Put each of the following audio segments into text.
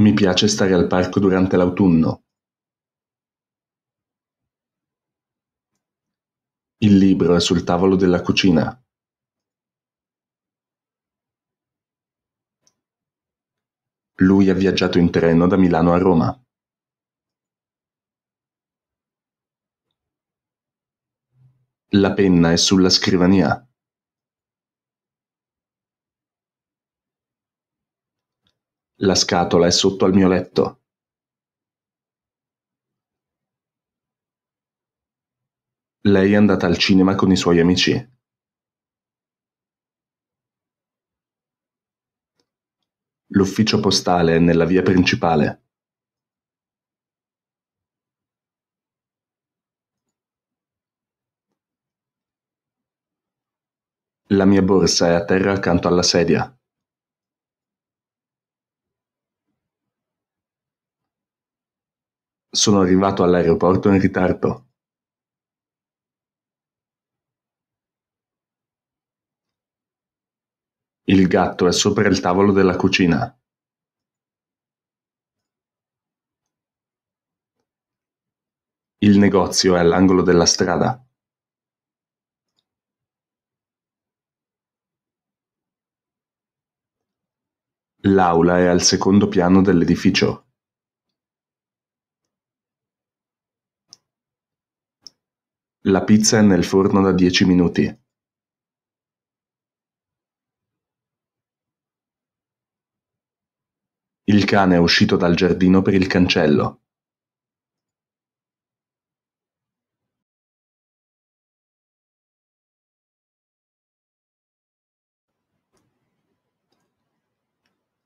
Mi piace stare al parco durante l'autunno. Il libro è sul tavolo della cucina. Lui ha viaggiato in treno da Milano a Roma. La penna è sulla scrivania. La scatola è sotto al mio letto. Lei è andata al cinema con i suoi amici. L'ufficio postale è nella via principale. La mia borsa è a terra accanto alla sedia. Sono arrivato all'aeroporto in ritardo. Il gatto è sopra il tavolo della cucina. Il negozio è all'angolo della strada. L'aula è al secondo piano dell'edificio. La pizza è nel forno da 10 minuti. Il cane è uscito dal giardino per il cancello.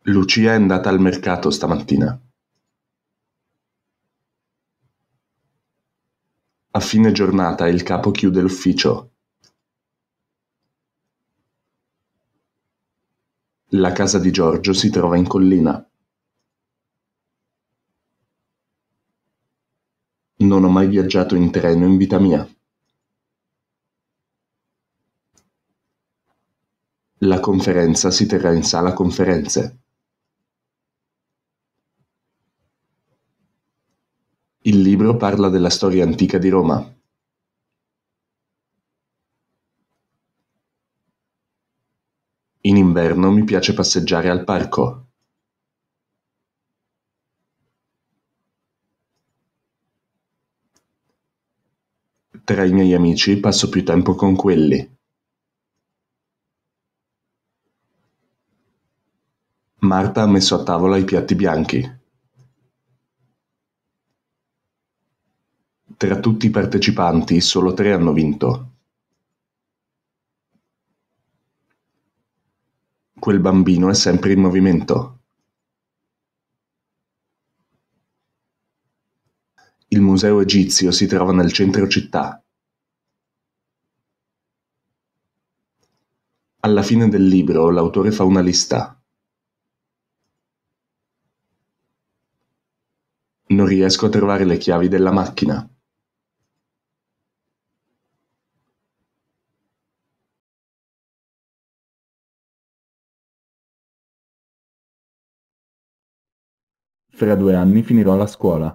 Lucia è andata al mercato stamattina. A fine giornata il capo chiude l'ufficio. La casa di Giorgio si trova in collina. Non ho mai viaggiato in treno in vita mia. La conferenza si terrà in sala conferenze. Il libro parla della storia antica di Roma. In inverno mi piace passeggiare al parco. Tra i miei amici passo più tempo con quelli. Marta ha messo a tavola i piatti bianchi. Tra tutti i partecipanti solo tre hanno vinto. Quel bambino è sempre in movimento. Il museo egizio si trova nel centro città. Alla fine del libro l'autore fa una lista. Non riesco a trovare le chiavi della macchina. Fra due anni finirò la scuola.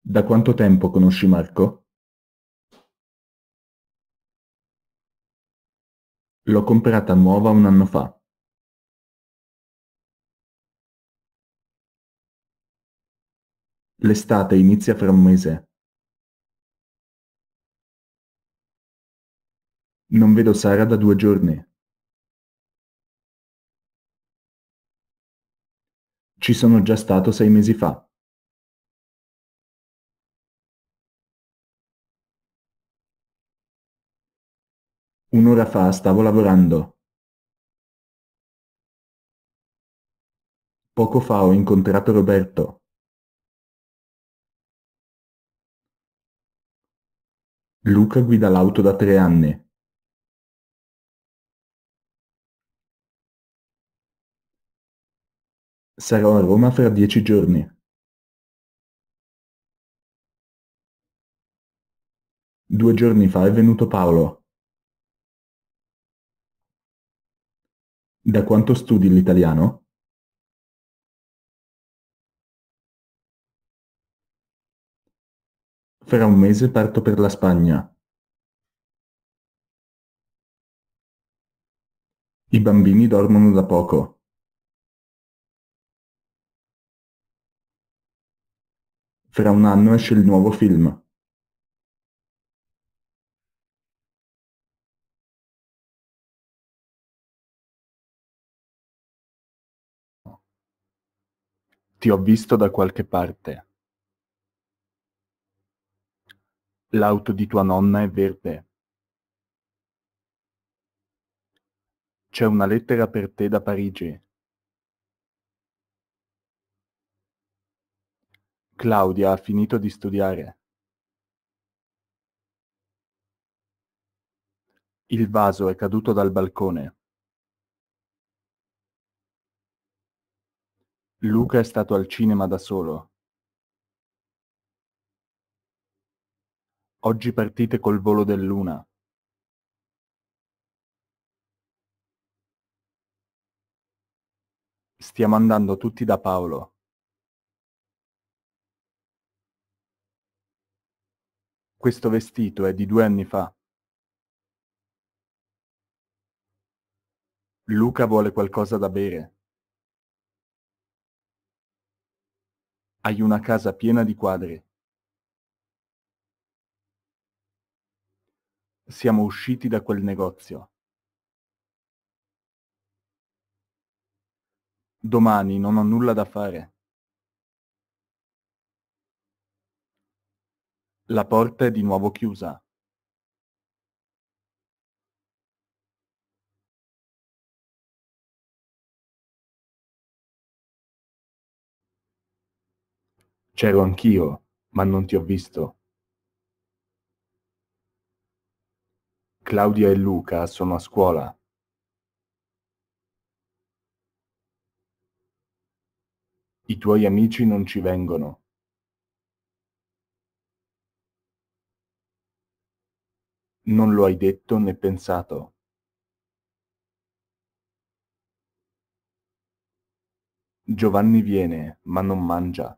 Da quanto tempo conosci Marco? L'ho comprata nuova un anno fa. L'estate inizia fra un mese. Non vedo Sara da due giorni. Ci sono già stato sei mesi fa. Un'ora fa stavo lavorando. Poco fa ho incontrato Roberto. Luca guida l'auto da tre anni. Sarò a Roma fra dieci giorni. Due giorni fa è venuto Paolo. Da quanto studi l'italiano? Fra un mese parto per la Spagna. I bambini dormono da poco. Fra un anno esce il nuovo film. Ti ho visto da qualche parte. L'auto di tua nonna è verde. C'è una lettera per te da Parigi. Claudia ha finito di studiare. Il vaso è caduto dal balcone. Luca è stato al cinema da solo. Oggi partite col volo dell'una. Stiamo andando tutti da Paolo. Questo vestito è eh, di due anni fa. Luca vuole qualcosa da bere. Hai una casa piena di quadri. Siamo usciti da quel negozio. Domani non ho nulla da fare. La porta è di nuovo chiusa. C'ero anch'io, ma non ti ho visto. Claudia e Luca sono a scuola. I tuoi amici non ci vengono. non lo hai detto né pensato. Giovanni viene, ma non mangia.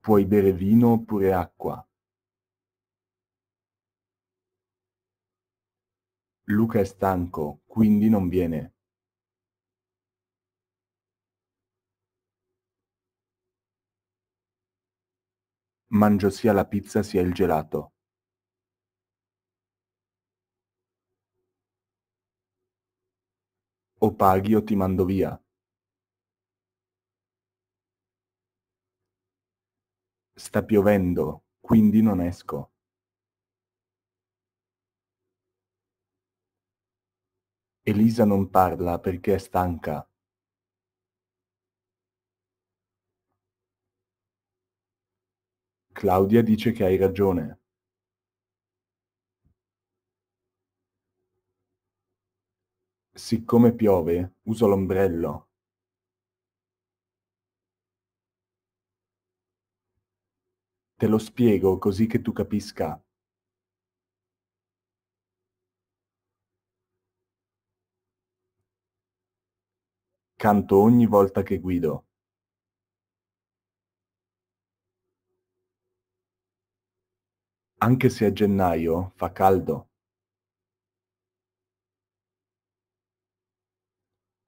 Puoi bere vino oppure acqua. Luca è stanco, quindi non viene. Mangio sia la pizza sia il gelato. O paghi o ti mando via. Sta piovendo, quindi non esco. Elisa non parla perché è stanca. Claudia dice che hai ragione. Siccome piove, uso l'ombrello. Te lo spiego così che tu capisca. Canto ogni volta che guido. Anche se a gennaio fa caldo.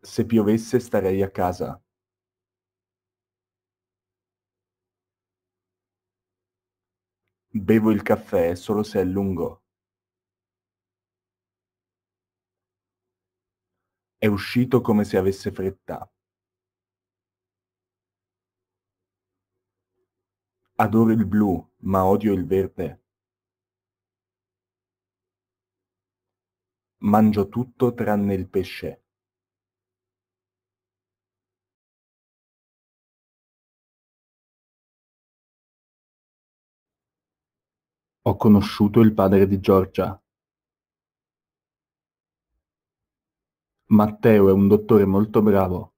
Se piovesse starei a casa. Bevo il caffè solo se è lungo. È uscito come se avesse fretta. Adoro il blu, ma odio il verde. Mangio tutto tranne il pesce. Ho conosciuto il padre di Giorgia. Matteo è un dottore molto bravo.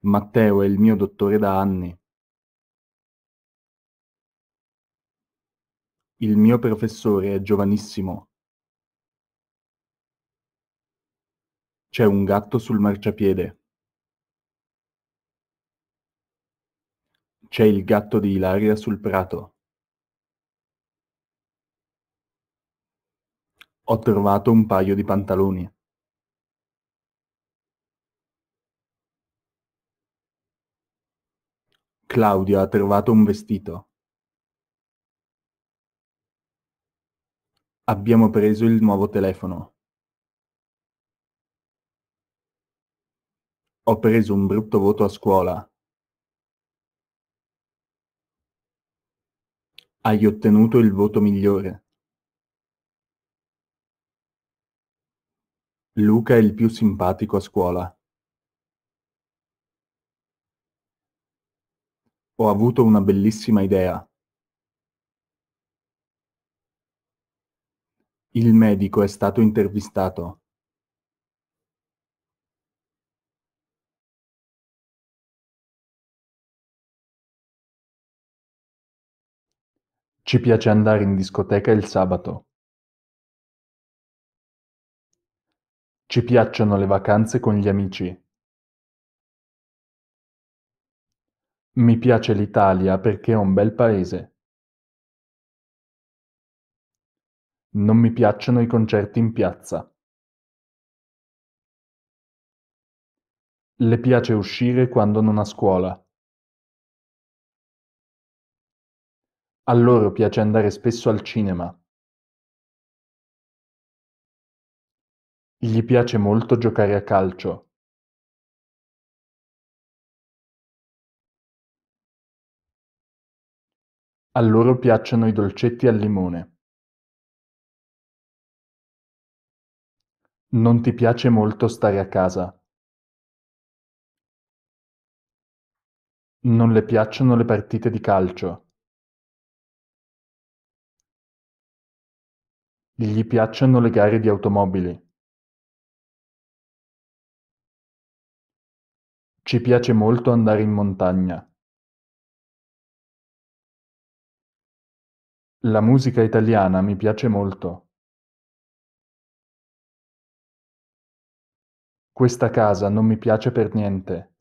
Matteo è il mio dottore da anni. Il mio professore è giovanissimo. C'è un gatto sul marciapiede. C'è il gatto di Ilaria sul prato. Ho trovato un paio di pantaloni. Claudio ha trovato un vestito. Abbiamo preso il nuovo telefono. Ho preso un brutto voto a scuola. Hai ottenuto il voto migliore. Luca è il più simpatico a scuola. Ho avuto una bellissima idea. Il medico è stato intervistato. Ci piace andare in discoteca il sabato. Ci piacciono le vacanze con gli amici. Mi piace l'Italia perché è un bel paese. Non mi piacciono i concerti in piazza. Le piace uscire quando non ha scuola. A loro piace andare spesso al cinema. Gli piace molto giocare a calcio. A loro piacciono i dolcetti al limone. Non ti piace molto stare a casa. Non le piacciono le partite di calcio. Gli piacciono le gare di automobili. Ci piace molto andare in montagna. La musica italiana mi piace molto. Questa casa non mi piace per niente.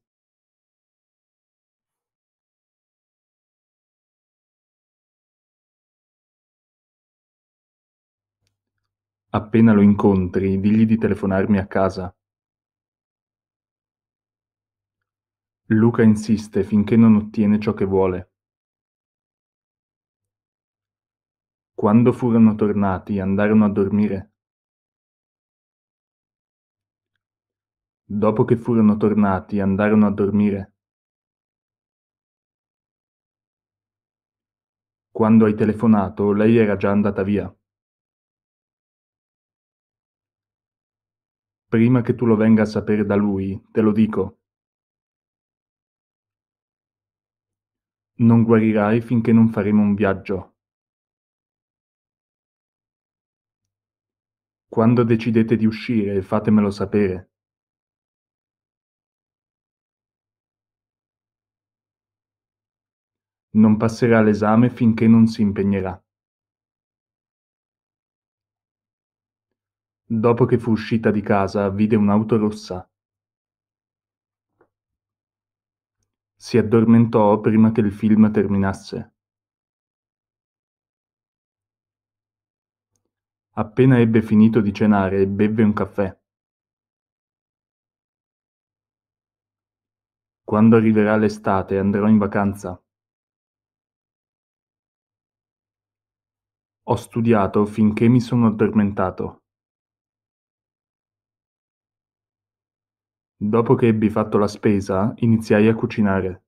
Appena lo incontri, digli di telefonarmi a casa. Luca insiste finché non ottiene ciò che vuole. Quando furono tornati, andarono a dormire. Dopo che furono tornati, andarono a dormire. Quando hai telefonato, lei era già andata via. Prima che tu lo venga a sapere da lui, te lo dico. Non guarirai finché non faremo un viaggio. Quando decidete di uscire, fatemelo sapere. Non passerà l'esame finché non si impegnerà. Dopo che fu uscita di casa, vide un'auto rossa. Si addormentò prima che il film terminasse. Appena ebbe finito di cenare, bevve un caffè. Quando arriverà l'estate andrò in vacanza. Ho studiato finché mi sono addormentato. Dopo che ebbi fatto la spesa, iniziai a cucinare.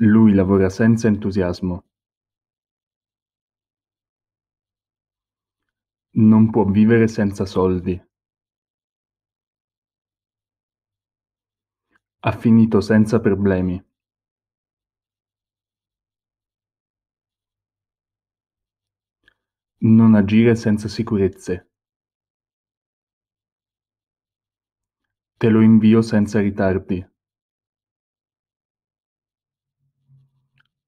Lui lavora senza entusiasmo. Non può vivere senza soldi. Ha finito senza problemi. Non agire senza sicurezze. Te lo invio senza ritardi.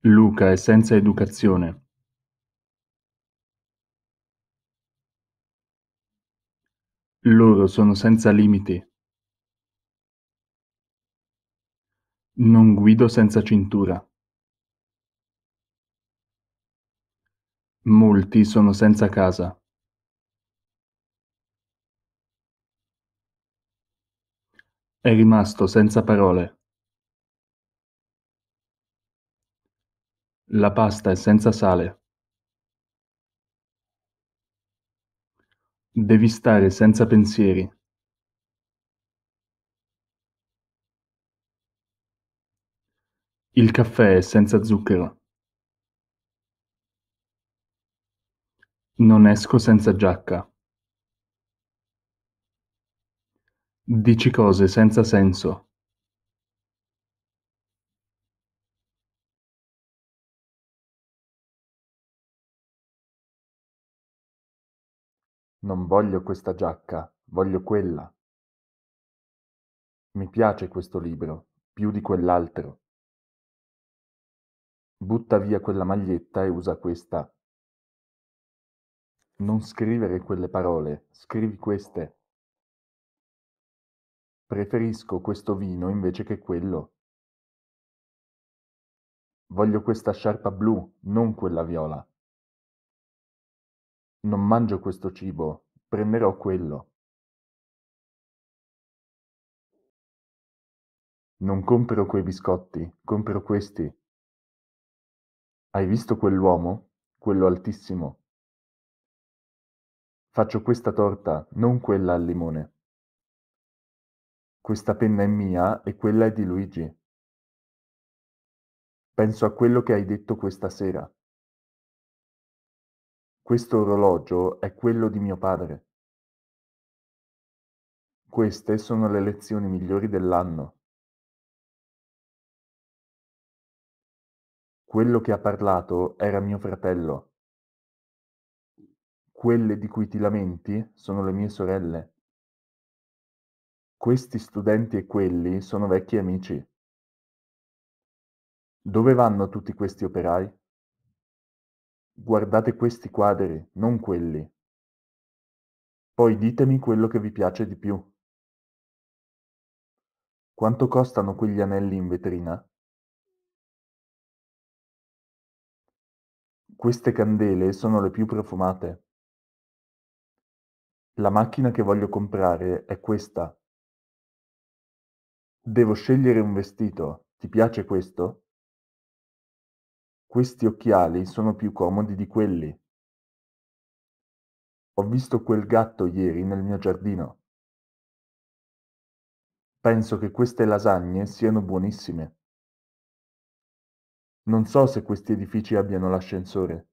Luca è senza educazione. Loro sono senza limiti. Non guido senza cintura. Molti sono senza casa. È rimasto senza parole. La pasta è senza sale. Devi stare senza pensieri. Il caffè è senza zucchero. Non esco senza giacca. Dici cose senza senso. Non voglio questa giacca, voglio quella. Mi piace questo libro, più di quell'altro. Butta via quella maglietta e usa questa. Non scrivere quelle parole, scrivi queste. Preferisco questo vino invece che quello. Voglio questa sciarpa blu, non quella viola. Non mangio questo cibo, prenderò quello. Non compro quei biscotti, compro questi. Hai visto quell'uomo? Quello altissimo? Faccio questa torta, non quella al limone. Questa penna è mia e quella è di Luigi. Penso a quello che hai detto questa sera. Questo orologio è quello di mio padre. Queste sono le lezioni migliori dell'anno. Quello che ha parlato era mio fratello. Quelle di cui ti lamenti sono le mie sorelle. Questi studenti e quelli sono vecchi amici. Dove vanno tutti questi operai? Guardate questi quadri, non quelli. Poi ditemi quello che vi piace di più. Quanto costano quegli anelli in vetrina? Queste candele sono le più profumate. La macchina che voglio comprare è questa. Devo scegliere un vestito. Ti piace questo? Questi occhiali sono più comodi di quelli. Ho visto quel gatto ieri nel mio giardino. Penso che queste lasagne siano buonissime. Non so se questi edifici abbiano l'ascensore.